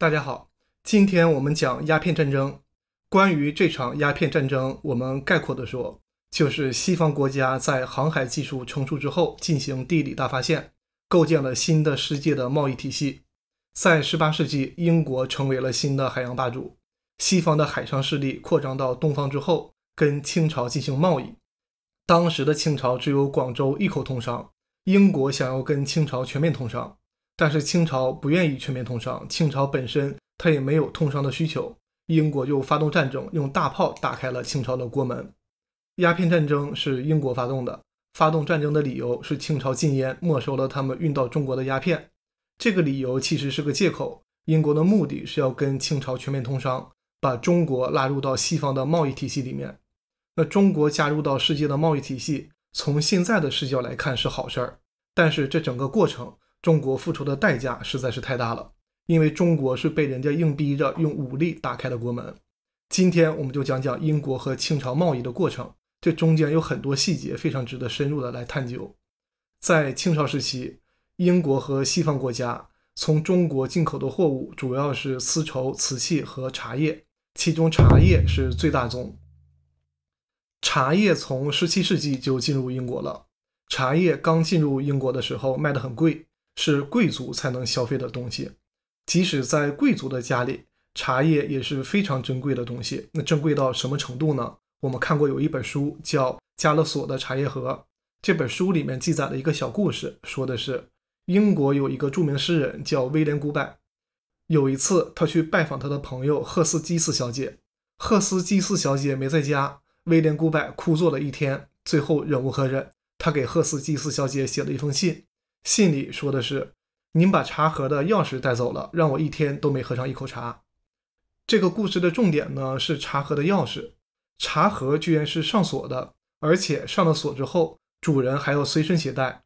大家好，今天我们讲鸦片战争。关于这场鸦片战争，我们概括的说，就是西方国家在航海技术成熟之后进行地理大发现，构建了新的世界的贸易体系。在18世纪，英国成为了新的海洋霸主。西方的海上势力扩张到东方之后，跟清朝进行贸易。当时的清朝只有广州一口通商，英国想要跟清朝全面通商。但是清朝不愿意全面通商，清朝本身它也没有通商的需求。英国就发动战争，用大炮打开了清朝的国门。鸦片战争是英国发动的，发动战争的理由是清朝禁烟，没收了他们运到中国的鸦片。这个理由其实是个借口，英国的目的是要跟清朝全面通商，把中国拉入到西方的贸易体系里面。那中国加入到世界的贸易体系，从现在的视角来看是好事儿，但是这整个过程。中国复仇的代价实在是太大了，因为中国是被人家硬逼着用武力打开了国门。今天我们就讲讲英国和清朝贸易的过程，这中间有很多细节非常值得深入的来探究。在清朝时期，英国和西方国家从中国进口的货物主要是丝绸、瓷器和茶叶，其中茶叶是最大宗。茶叶从17世纪就进入英国了。茶叶刚进入英国的时候卖得很贵。是贵族才能消费的东西，即使在贵族的家里，茶叶也是非常珍贵的东西。那珍贵到什么程度呢？我们看过有一本书叫《加勒索的茶叶盒》，这本书里面记载了一个小故事，说的是英国有一个著名诗人叫威廉·古柏。有一次，他去拜访他的朋友赫斯基斯小姐，赫斯基斯小姐没在家，威廉·古柏枯坐了一天，最后忍无可忍，他给赫斯基斯小姐写了一封信。信里说的是：“您把茶盒的钥匙带走了，让我一天都没喝上一口茶。”这个故事的重点呢是茶盒的钥匙。茶盒居然是上锁的，而且上了锁之后，主人还要随身携带。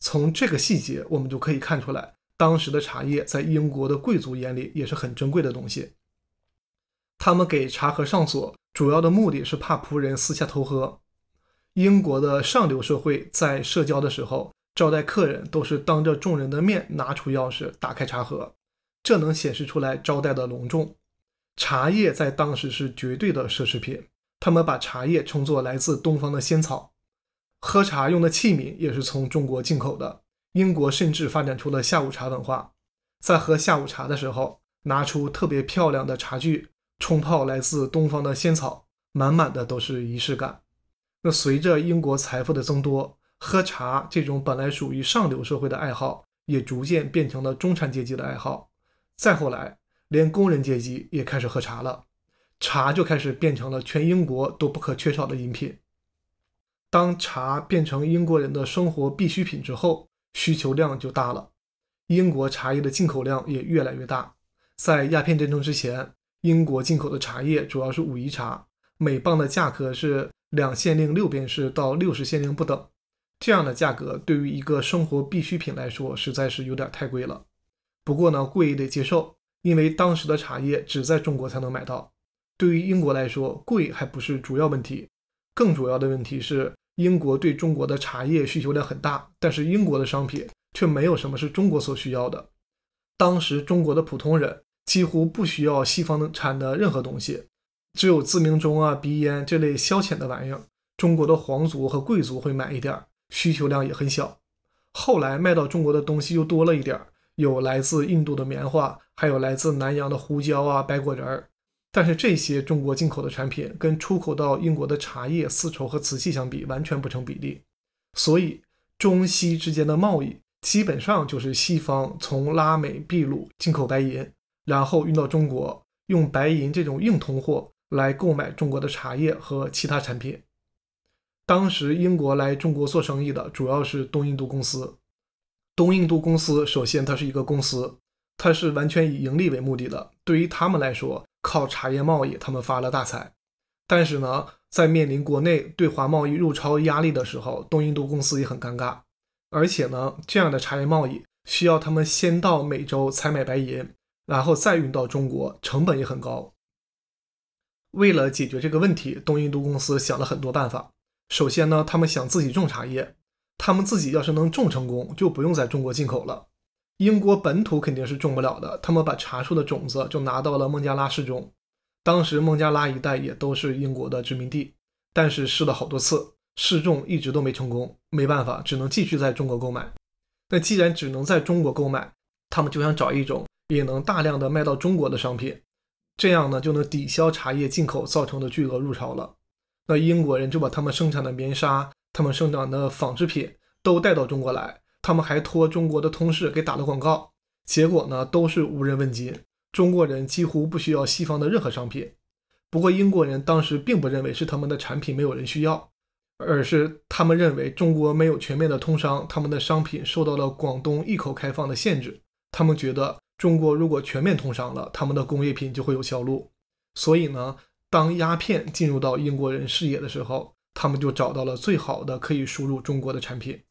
从这个细节，我们就可以看出来，当时的茶叶在英国的贵族眼里也是很珍贵的东西。他们给茶盒上锁，主要的目的是怕仆人私下偷喝。英国的上流社会在社交的时候。招待客人都是当着众人的面拿出钥匙打开茶盒，这能显示出来招待的隆重。茶叶在当时是绝对的奢侈品，他们把茶叶称作来自东方的仙草。喝茶用的器皿也是从中国进口的。英国甚至发展出了下午茶文化，在喝下午茶的时候，拿出特别漂亮的茶具冲泡来自东方的仙草，满满的都是仪式感。那随着英国财富的增多。喝茶这种本来属于上流社会的爱好，也逐渐变成了中产阶级的爱好。再后来，连工人阶级也开始喝茶了，茶就开始变成了全英国都不可缺少的饮品。当茶变成英国人的生活必需品之后，需求量就大了，英国茶叶的进口量也越来越大。在鸦片战争之前，英国进口的茶叶主要是武夷茶，每磅的价格是两县令六便士到六十县令不等。这样的价格对于一个生活必需品来说，实在是有点太贵了。不过呢，贵也得接受，因为当时的茶叶只在中国才能买到。对于英国来说，贵还不是主要问题，更主要的问题是英国对中国的茶叶需求量很大，但是英国的商品却没有什么是中国所需要的。当时中国的普通人几乎不需要西方产的任何东西，只有自鸣钟啊、鼻烟这类消遣的玩意儿，中国的皇族和贵族会买一点儿。需求量也很小，后来卖到中国的东西又多了一点儿，有来自印度的棉花，还有来自南洋的胡椒啊、白果仁。但是这些中国进口的产品跟出口到英国的茶叶、丝绸和瓷器相比，完全不成比例。所以中西之间的贸易基本上就是西方从拉美、秘鲁进口白银，然后运到中国，用白银这种硬通货来购买中国的茶叶和其他产品。当时英国来中国做生意的主要是东印度公司。东印度公司首先它是一个公司，它是完全以盈利为目的的。对于他们来说，靠茶叶贸易他们发了大财。但是呢，在面临国内对华贸易入超压力的时候，东印度公司也很尴尬。而且呢，这样的茶叶贸易需要他们先到美洲采买白银，然后再运到中国，成本也很高。为了解决这个问题，东印度公司想了很多办法。首先呢，他们想自己种茶叶，他们自己要是能种成功，就不用在中国进口了。英国本土肯定是种不了的，他们把茶树的种子就拿到了孟加拉市中。当时孟加拉一带也都是英国的殖民地，但是试了好多次试种一直都没成功，没办法，只能继续在中国购买。那既然只能在中国购买，他们就想找一种也能大量的卖到中国的商品，这样呢就能抵消茶叶进口造成的巨额入超了。那英国人就把他们生产的棉纱、他们生产的纺织品都带到中国来，他们还托中国的同事给打了广告，结果呢，都是无人问津。中国人几乎不需要西方的任何商品。不过英国人当时并不认为是他们的产品没有人需要，而是他们认为中国没有全面的通商，他们的商品受到了广东一口开放的限制。他们觉得中国如果全面通商了，他们的工业品就会有销路。所以呢？当鸦片进入到英国人视野的时候，他们就找到了最好的可以输入中国的产品。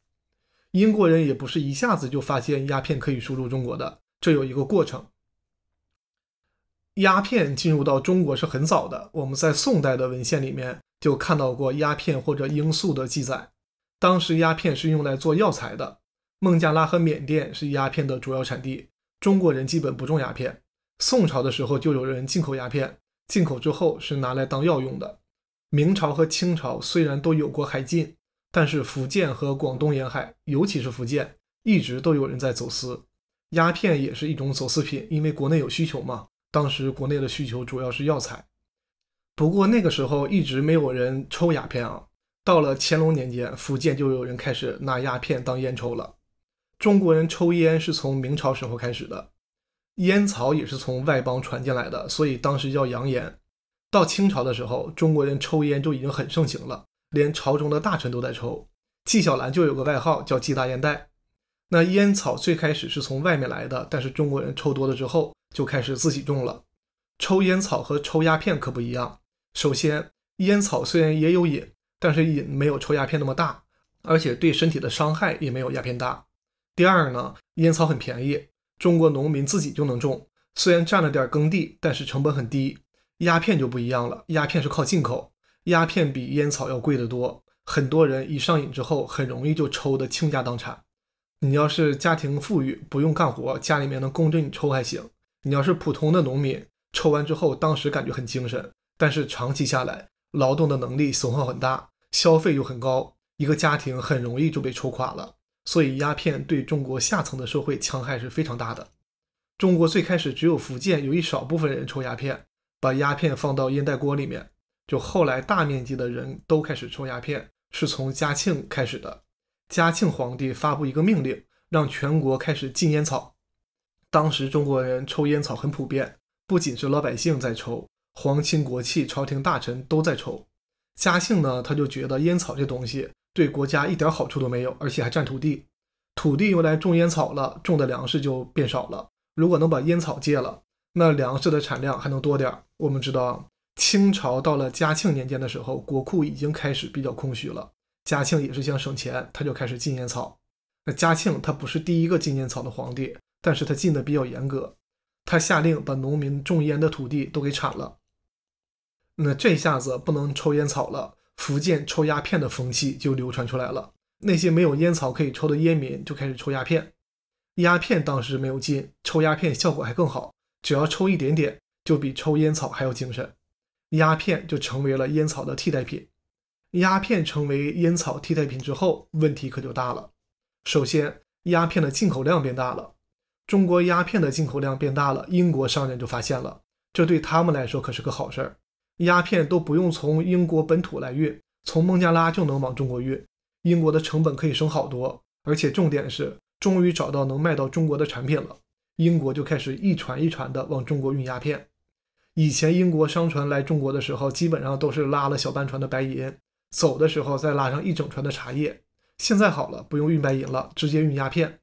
英国人也不是一下子就发现鸦片可以输入中国的，这有一个过程。鸦片进入到中国是很早的，我们在宋代的文献里面就看到过鸦片或者罂粟的记载。当时鸦片是用来做药材的，孟加拉和缅甸是鸦片的主要产地，中国人基本不种鸦片。宋朝的时候就有人进口鸦片。进口之后是拿来当药用的。明朝和清朝虽然都有过海禁，但是福建和广东沿海，尤其是福建，一直都有人在走私。鸦片也是一种走私品，因为国内有需求嘛。当时国内的需求主要是药材，不过那个时候一直没有人抽鸦片啊。到了乾隆年间，福建就有人开始拿鸦片当烟抽了。中国人抽烟是从明朝时候开始的。烟草也是从外邦传进来的，所以当时叫洋烟。到清朝的时候，中国人抽烟就已经很盛行了，连朝中的大臣都在抽。纪晓岚就有个外号叫“纪大烟袋”。那烟草最开始是从外面来的，但是中国人抽多了之后，就开始自己种了。抽烟草和抽鸦片可不一样。首先，烟草虽然也有瘾，但是瘾没有抽鸦片那么大，而且对身体的伤害也没有鸦片大。第二呢，烟草很便宜。中国农民自己就能种，虽然占了点耕地，但是成本很低。鸦片就不一样了，鸦片是靠进口，鸦片比烟草要贵得多。很多人一上瘾之后，很容易就抽得倾家荡产。你要是家庭富裕，不用干活，家里面能供着你抽还行。你要是普通的农民，抽完之后，当时感觉很精神，但是长期下来，劳动的能力损耗很大，消费又很高，一个家庭很容易就被抽垮了。所以鸦片对中国下层的社会戕害是非常大的。中国最开始只有福建有一少部分人抽鸦片，把鸦片放到烟袋锅里面。就后来大面积的人都开始抽鸦片，是从嘉庆开始的。嘉庆皇帝发布一个命令，让全国开始禁烟草。当时中国人抽烟草很普遍，不仅是老百姓在抽，皇亲国戚、朝廷大臣都在抽。嘉庆呢，他就觉得烟草这东西。对国家一点好处都没有，而且还占土地，土地用来种烟草了，种的粮食就变少了。如果能把烟草戒了，那粮食的产量还能多点儿。我们知道，清朝到了嘉庆年间的时候，国库已经开始比较空虚了。嘉庆也是想省钱，他就开始禁烟草。那嘉庆他不是第一个禁烟草的皇帝，但是他禁的比较严格，他下令把农民种烟的土地都给铲了。那这下子不能抽烟草了。福建抽鸦片的风气就流传出来了，那些没有烟草可以抽的烟民就开始抽鸦片。鸦片当时没有禁，抽鸦片效果还更好，只要抽一点点就比抽烟草还要精神。鸦片就成为了烟草的替代品。鸦片成为烟草替代品之后，问题可就大了。首先，鸦片的进口量变大了，中国鸦片的进口量变大了，英国商人就发现了，这对他们来说可是个好事儿。鸦片都不用从英国本土来运，从孟加拉就能往中国运，英国的成本可以省好多。而且重点是，终于找到能卖到中国的产品了，英国就开始一船一船的往中国运鸦片。以前英国商船来中国的时候，基本上都是拉了小半船的白银，走的时候再拉上一整船的茶叶。现在好了，不用运白银了，直接运鸦片。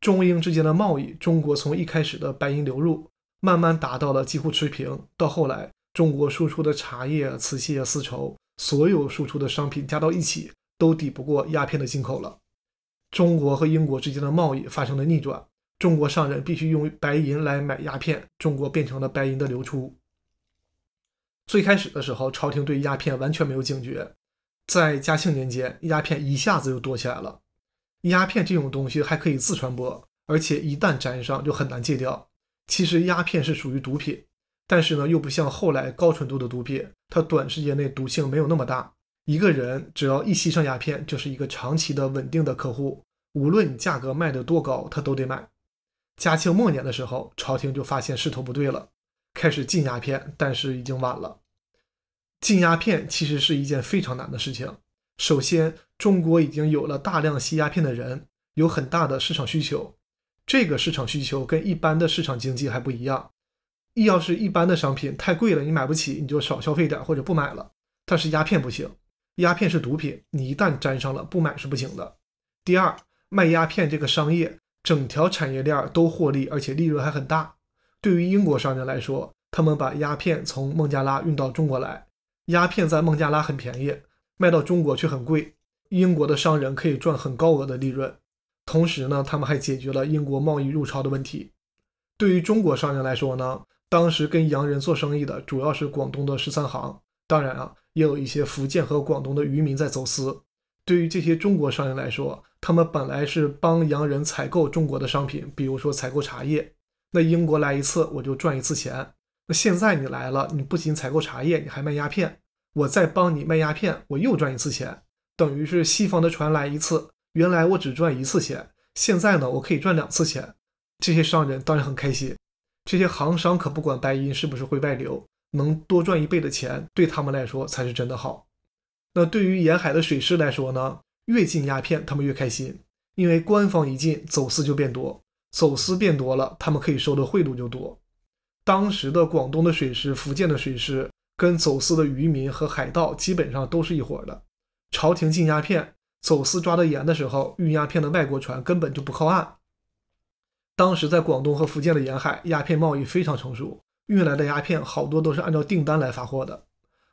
中英之间的贸易，中国从一开始的白银流入，慢慢达到了几乎持平，到后来。中国输出的茶叶、瓷器啊、丝绸，所有输出的商品加到一起，都抵不过鸦片的进口了。中国和英国之间的贸易发生了逆转，中国商人必须用白银来买鸦片，中国变成了白银的流出。最开始的时候，朝廷对鸦片完全没有警觉，在嘉庆年间，鸦片一下子就多起来了。鸦片这种东西还可以自传播，而且一旦沾上就很难戒掉。其实鸦片是属于毒品。但是呢，又不像后来高纯度的毒品，它短时间内毒性没有那么大。一个人只要一吸上鸦片，就是一个长期的稳定的客户，无论你价格卖得多高，他都得买。嘉庆末年的时候，朝廷就发现势头不对了，开始禁鸦片，但是已经晚了。禁鸦片其实是一件非常难的事情。首先，中国已经有了大量吸鸦片的人，有很大的市场需求。这个市场需求跟一般的市场经济还不一样。要是一般的商品太贵了，你买不起，你就少消费点或者不买了。但是鸦片不行，鸦片是毒品，你一旦沾上了，不买是不行的。第二，卖鸦片这个商业，整条产业链都获利，而且利润还很大。对于英国商人来说，他们把鸦片从孟加拉运到中国来，鸦片在孟加拉很便宜，卖到中国却很贵，英国的商人可以赚很高额的利润。同时呢，他们还解决了英国贸易入超的问题。对于中国商人来说呢？当时跟洋人做生意的主要是广东的十三行，当然啊，也有一些福建和广东的渔民在走私。对于这些中国商人来说，他们本来是帮洋人采购中国的商品，比如说采购茶叶。那英国来一次，我就赚一次钱。那现在你来了，你不仅采购茶叶，你还卖鸦片，我再帮你卖鸦片，我又赚一次钱。等于是西方的船来一次，原来我只赚一次钱，现在呢，我可以赚两次钱。这些商人当然很开心。这些行商可不管白银是不是会外流，能多赚一倍的钱，对他们来说才是真的好。那对于沿海的水师来说呢？越禁鸦片，他们越开心，因为官方一禁，走私就变多，走私变多了，他们可以收的贿赂就多。当时的广东的水师、福建的水师，跟走私的渔民和海盗基本上都是一伙的。朝廷禁鸦片，走私抓得严的时候，运鸦片的外国船根本就不靠岸。当时在广东和福建的沿海，鸦片贸易非常成熟。运来的鸦片好多都是按照订单来发货的。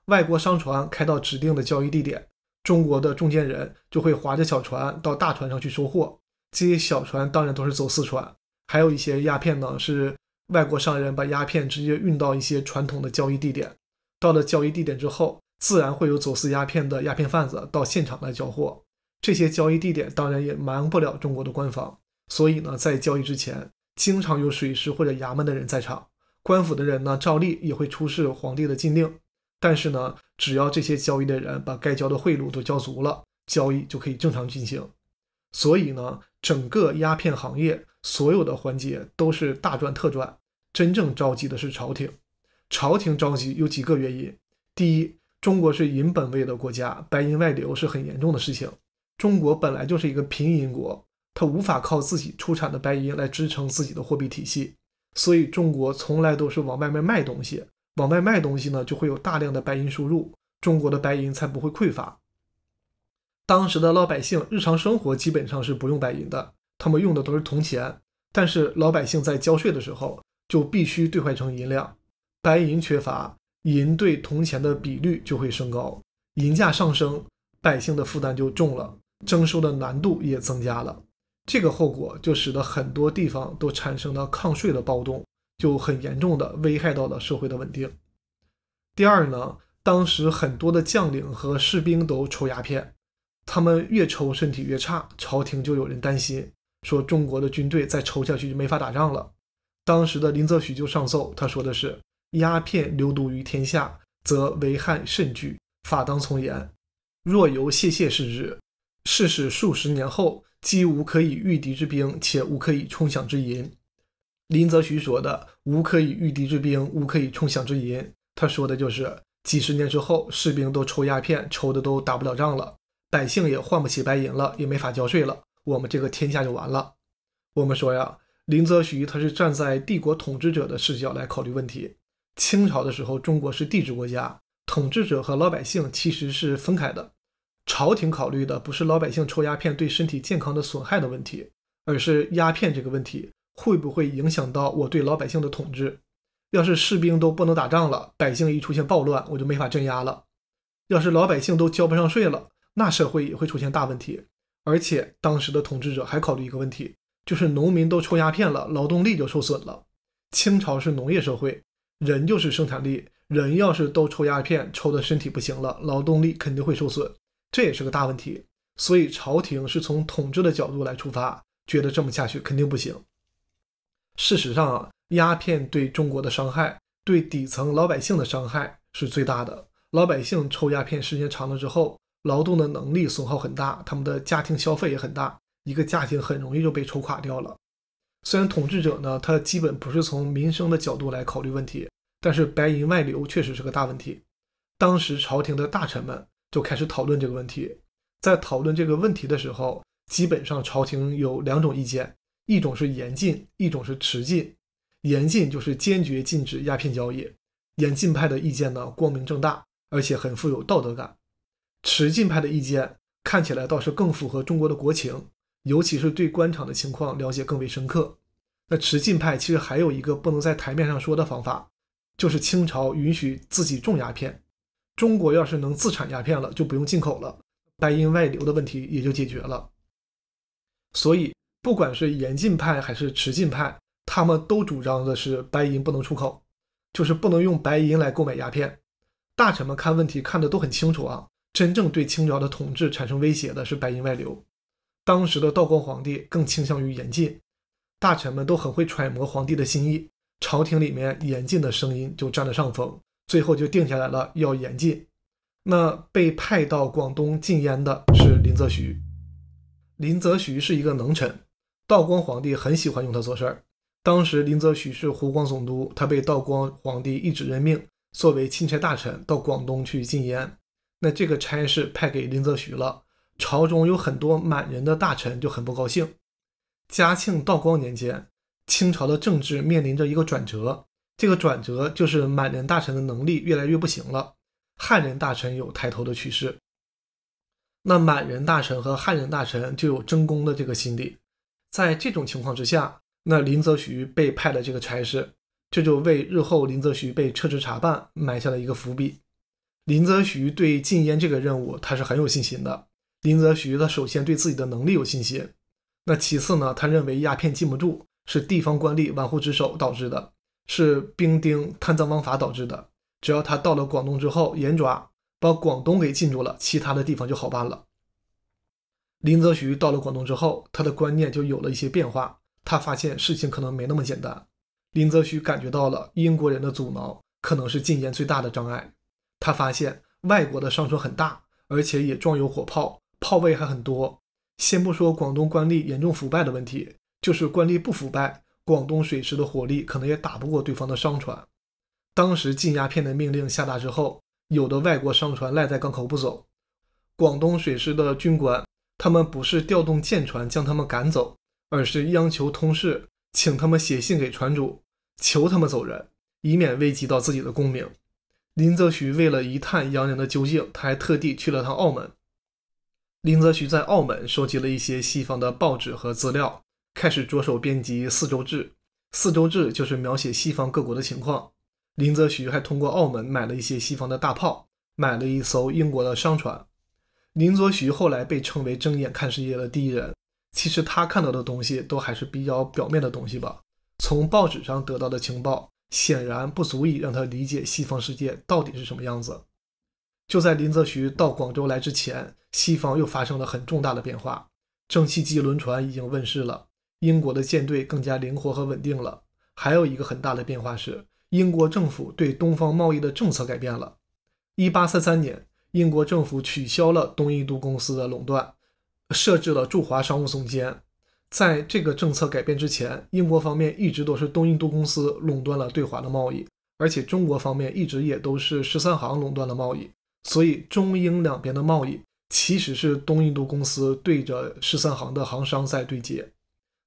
外国商船开到指定的交易地点，中国的中间人就会划着小船到大船上去收货。这些小船当然都是走私船。还有一些鸦片呢，是外国商人把鸦片直接运到一些传统的交易地点。到了交易地点之后，自然会有走私鸦片的鸦片贩子到现场来交货。这些交易地点当然也瞒不了中国的官方。所以呢，在交易之前，经常有水师或者衙门的人在场。官府的人呢，照例也会出示皇帝的禁令。但是呢，只要这些交易的人把该交的贿赂都交足了，交易就可以正常进行。所以呢，整个鸦片行业所有的环节都是大赚特赚。真正着急的是朝廷。朝廷着急有几个原因：第一，中国是银本位的国家，白银外流是很严重的事情。中国本来就是一个贫银国。它无法靠自己出产的白银来支撑自己的货币体系，所以中国从来都是往外面卖东西。往外卖东西呢，就会有大量的白银输入，中国的白银才不会匮乏。当时的老百姓日常生活基本上是不用白银的，他们用的都是铜钱。但是老百姓在交税的时候就必须兑换成银两，白银缺乏，银对铜钱的比率就会升高，银价上升，百姓的负担就重了，征收的难度也增加了。这个后果就使得很多地方都产生了抗税的暴动，就很严重的危害到了社会的稳定。第二呢，当时很多的将领和士兵都抽鸦片，他们越抽身体越差，朝廷就有人担心说中国的军队再抽下去就没法打仗了。当时的林则徐就上奏，他说的是：“鸦片流毒于天下，则为害甚巨，法当从严。若由泄泄视之，是使数十年后。”既无可以御敌之兵，且无可以充饷之银。林则徐说的“无可以御敌之兵，无可以充饷之银”，他说的就是几十年之后，士兵都抽鸦片，抽的都打不了仗了；百姓也换不起白银了，也没法交税了。我们这个天下就完了。我们说呀，林则徐他是站在帝国统治者的视角来考虑问题。清朝的时候，中国是帝制国家，统治者和老百姓其实是分开的。朝廷考虑的不是老百姓抽鸦片对身体健康的损害的问题，而是鸦片这个问题会不会影响到我对老百姓的统治。要是士兵都不能打仗了，百姓一出现暴乱，我就没法镇压了；要是老百姓都交不上税了，那社会也会出现大问题。而且当时的统治者还考虑一个问题，就是农民都抽鸦片了，劳动力就受损了。清朝是农业社会，人就是生产力，人要是都抽鸦片，抽的身体不行了，劳动力肯定会受损。这也是个大问题，所以朝廷是从统治的角度来出发，觉得这么下去肯定不行。事实上啊，鸦片对中国的伤害，对底层老百姓的伤害是最大的。老百姓抽鸦片时间长了之后，劳动的能力损耗很大，他们的家庭消费也很大，一个家庭很容易就被抽垮掉了。虽然统治者呢，他基本不是从民生的角度来考虑问题，但是白银外流确实是个大问题。当时朝廷的大臣们。就开始讨论这个问题，在讨论这个问题的时候，基本上朝廷有两种意见，一种是严禁，一种是持禁。严禁就是坚决禁止鸦片交易，严禁派的意见呢，光明正大，而且很富有道德感。持禁派的意见看起来倒是更符合中国的国情，尤其是对官场的情况了解更为深刻。那持禁派其实还有一个不能在台面上说的方法，就是清朝允许自己种鸦片。中国要是能自产鸦片了，就不用进口了，白银外流的问题也就解决了。所以，不管是严禁派还是持禁派，他们都主张的是白银不能出口，就是不能用白银来购买鸦片。大臣们看问题看的都很清楚啊，真正对清朝的统治产生威胁的是白银外流。当时的道光皇帝更倾向于严禁，大臣们都很会揣摩皇帝的心意，朝廷里面严禁的声音就占了上风。最后就定下来了，要严禁。那被派到广东禁烟的是林则徐。林则徐是一个能臣，道光皇帝很喜欢用他做事儿。当时林则徐是湖广总督，他被道光皇帝一纸任命，作为钦差大臣到广东去禁烟。那这个差事派给林则徐了，朝中有很多满人的大臣就很不高兴。嘉庆、道光年间，清朝的政治面临着一个转折。这个转折就是满人大臣的能力越来越不行了，汉人大臣有抬头的趋势。那满人大臣和汉人大臣就有争功的这个心理。在这种情况之下，那林则徐被派了这个差事，这就为日后林则徐被撤职查办埋下了一个伏笔。林则徐对禁烟这个任务他是很有信心的。林则徐他首先对自己的能力有信心，那其次呢，他认为鸦片禁不住是地方官吏玩忽职守导致的。是兵丁贪赃枉法导致的。只要他到了广东之后严抓，把广东给禁住了，其他的地方就好办了。林则徐到了广东之后，他的观念就有了一些变化。他发现事情可能没那么简单。林则徐感觉到了英国人的阻挠可能是禁烟最大的障碍。他发现外国的商船很大，而且也装有火炮，炮位还很多。先不说广东官吏严重腐败的问题，就是官吏不腐败。广东水师的火力可能也打不过对方的商船。当时禁鸦片的命令下达之后，有的外国商船赖在港口不走。广东水师的军官，他们不是调动舰船将他们赶走，而是央求通事请他们写信给船主，求他们走人，以免危及到自己的功名。林则徐为了一探洋人的究竟，他还特地去了趟澳门。林则徐在澳门收集了一些西方的报纸和资料。开始着手编辑《四周志》，《四周志》就是描写西方各国的情况。林则徐还通过澳门买了一些西方的大炮，买了一艘英国的商船。林则徐后来被称为“睁眼看世界”的第一人。其实他看到的东西都还是比较表面的东西吧。从报纸上得到的情报，显然不足以让他理解西方世界到底是什么样子。就在林则徐到广州来之前，西方又发生了很重大的变化：蒸汽机轮船已经问世了。英国的舰队更加灵活和稳定了。还有一个很大的变化是，英国政府对东方贸易的政策改变了。一八三三年，英国政府取消了东印度公司的垄断，设置了驻华商务总监。在这个政策改变之前，英国方面一直都是东印度公司垄断了对华的贸易，而且中国方面一直也都是十三行垄断了贸易。所以，中英两边的贸易其实是东印度公司对着十三行的行商在对接。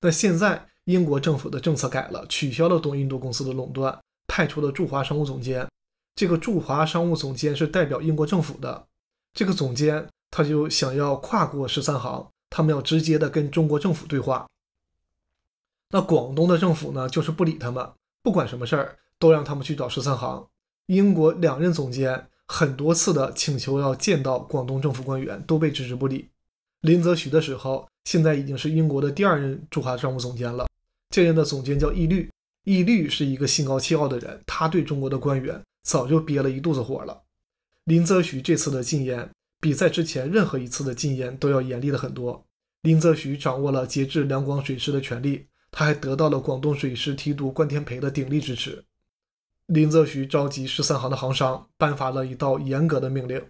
那现在英国政府的政策改了，取消了东印度公司的垄断，派出了驻华商务总监。这个驻华商务总监是代表英国政府的。这个总监他就想要跨过十三行，他们要直接的跟中国政府对话。那广东的政府呢，就是不理他们，不管什么事儿都让他们去找十三行。英国两任总监很多次的请求要见到广东政府官员，都被置之不理。林则徐的时候。现在已经是英国的第二任驻华商务总监了。这任的总监叫义律，义律是一个心高气傲的人，他对中国的官员早就憋了一肚子火了。林则徐这次的禁烟，比在之前任何一次的禁烟都要严厉的很多。林则徐掌握了节制两广水师的权利，他还得到了广东水师提督关天培的鼎力支持。林则徐召集十三行的行商，颁发了一道严格的命令，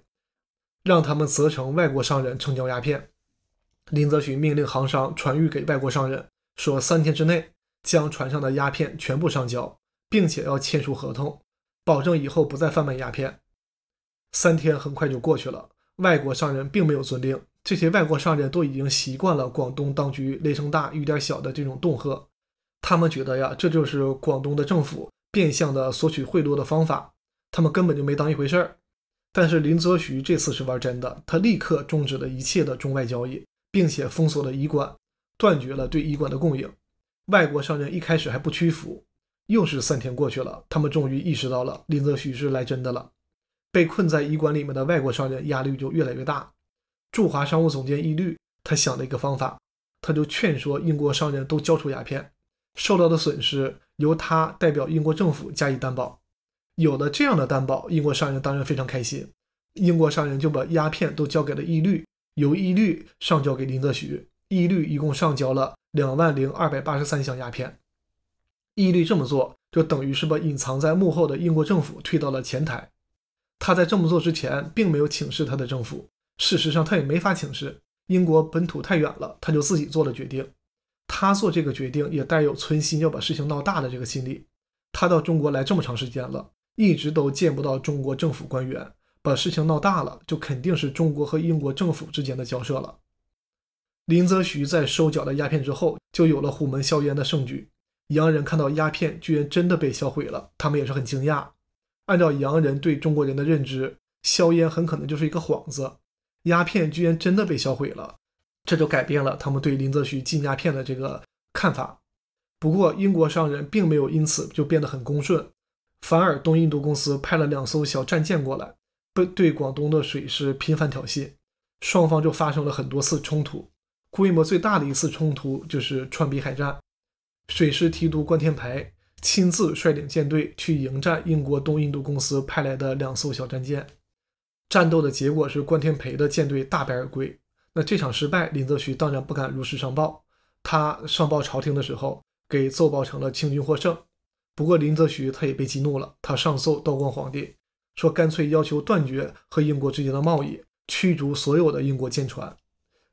让他们责成外国商人成交鸦片。林则徐命令行商传谕给外国商人，说三天之内将船上的鸦片全部上交，并且要签署合同，保证以后不再贩卖鸦片。三天很快就过去了，外国商人并没有遵令。这些外国商人都已经习惯了广东当局雷声大雨点小的这种恫吓，他们觉得呀，这就是广东的政府变相的索取贿赂的方法，他们根本就没当一回事儿。但是林则徐这次是玩真的，他立刻终止了一切的中外交易。并且封锁了医馆，断绝了对医馆的供应。外国商人一开始还不屈服，又是三天过去了，他们终于意识到了林则徐是来真的了。被困在医馆里面的外国商人压力就越来越大。驻华商务总监易律他想了一个方法，他就劝说英国商人都交出鸦片，受到的损失由他代表英国政府加以担保。有了这样的担保，英国商人当然非常开心。英国商人就把鸦片都交给了易律。由义律上交给林则徐，义律一共上交了两万零二百八十三箱鸦片。义律这么做，就等于是把隐藏在幕后的英国政府推到了前台。他在这么做之前，并没有请示他的政府，事实上他也没法请示，英国本土太远了，他就自己做了决定。他做这个决定，也带有存心要把事情闹大的这个心理。他到中国来这么长时间了，一直都见不到中国政府官员。把事情闹大了，就肯定是中国和英国政府之间的交涉了。林则徐在收缴了鸦片之后，就有了虎门销烟的盛举。洋人看到鸦片居然真的被销毁了，他们也是很惊讶。按照洋人对中国人的认知，硝烟很可能就是一个幌子。鸦片居然真的被销毁了，这就改变了他们对林则徐禁鸦片的这个看法。不过，英国商人并没有因此就变得很恭顺，反而东印度公司派了两艘小战舰过来。对对，广东的水师频繁挑衅，双方就发生了很多次冲突。规模最大的一次冲突就是川比海战，水师提督关天培亲自率领舰队去迎战英国东印度公司派来的两艘小战舰。战斗的结果是关天培的舰队大败而归。那这场失败，林则徐当然不敢如实上报。他上报朝廷的时候，给奏报成了清军获胜。不过林则徐他也被激怒了，他上奏道光皇帝。说干脆要求断绝和英国之间的贸易，驱逐所有的英国舰船。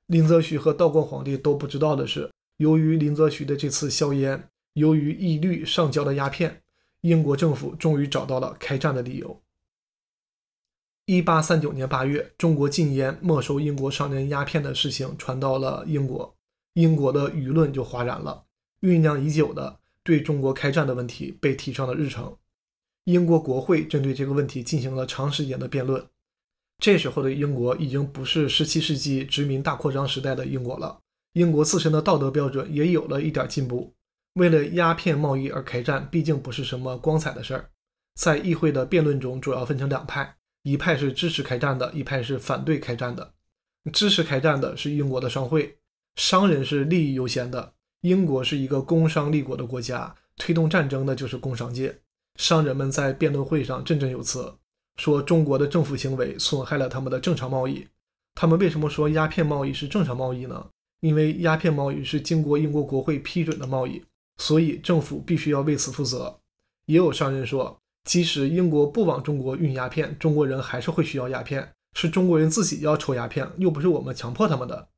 林则徐和道光皇帝都不知道的是，由于林则徐的这次硝烟，由于义律上交的鸦片，英国政府终于找到了开战的理由。一八三九年八月，中国禁烟没收英国商人鸦片的事情传到了英国，英国的舆论就哗然了，酝酿已久的对中国开战的问题被提上了日程。英国国会针对这个问题进行了长时间的辩论。这时候的英国已经不是17世纪殖民大扩张时代的英国了，英国自身的道德标准也有了一点进步。为了鸦片贸易而开战，毕竟不是什么光彩的事儿。在议会的辩论中，主要分成两派：一派是支持开战的，一派是反对开战的。支持开战的是英国的商会，商人是利益优先的。英国是一个工商立国的国家，推动战争的就是工商界。商人们在辩论会上振振有词，说中国的政府行为损害了他们的正常贸易。他们为什么说鸦片贸易是正常贸易呢？因为鸦片贸易是经过英国国会批准的贸易，所以政府必须要为此负责。也有商人说，即使英国不往中国运鸦片，中国人还是会需要鸦片，是中国人自己要抽鸦片，又不是我们强迫他们的。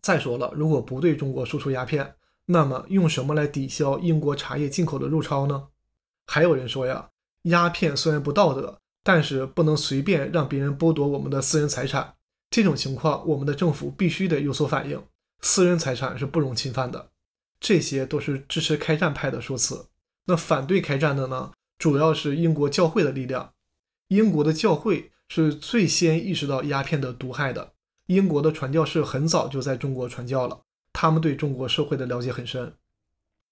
再说了，如果不对中国输出鸦片，那么用什么来抵消英国茶叶进口的入超呢？还有人说呀，鸦片虽然不道德，但是不能随便让别人剥夺我们的私人财产。这种情况，我们的政府必须得有所反应。私人财产是不容侵犯的。这些都是支持开战派的说辞。那反对开战的呢，主要是英国教会的力量。英国的教会是最先意识到鸦片的毒害的。英国的传教士很早就在中国传教了，他们对中国社会的了解很深。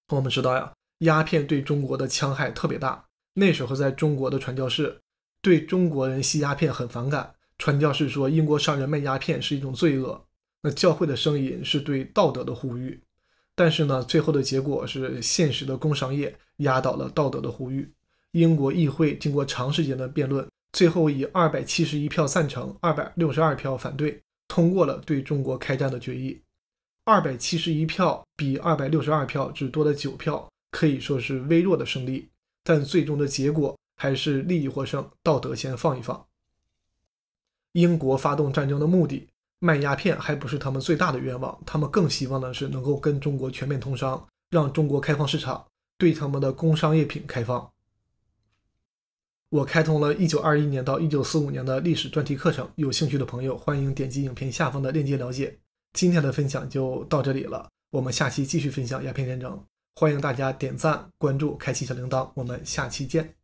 我们知道呀。鸦片对中国的戕害特别大。那时候，在中国的传教士对中国人吸鸦片很反感。传教士说，英国商人卖鸦片是一种罪恶。那教会的声音是对道德的呼吁。但是呢，最后的结果是现实的工商业压倒了道德的呼吁。英国议会经过长时间的辩论，最后以二百七十一票赞成、二百六十二票反对，通过了对中国开战的决议。二百七十一票比二百六十二票只多了九票。可以说是微弱的胜利，但最终的结果还是利益获胜，道德先放一放。英国发动战争的目的卖鸦片还不是他们最大的愿望，他们更希望的是能够跟中国全面通商，让中国开放市场，对他们的工商业品开放。我开通了一九二一年到一九四五年的历史专题课程，有兴趣的朋友欢迎点击影片下方的链接了解。今天的分享就到这里了，我们下期继续分享鸦片战争。欢迎大家点赞、关注、开启小铃铛，我们下期见。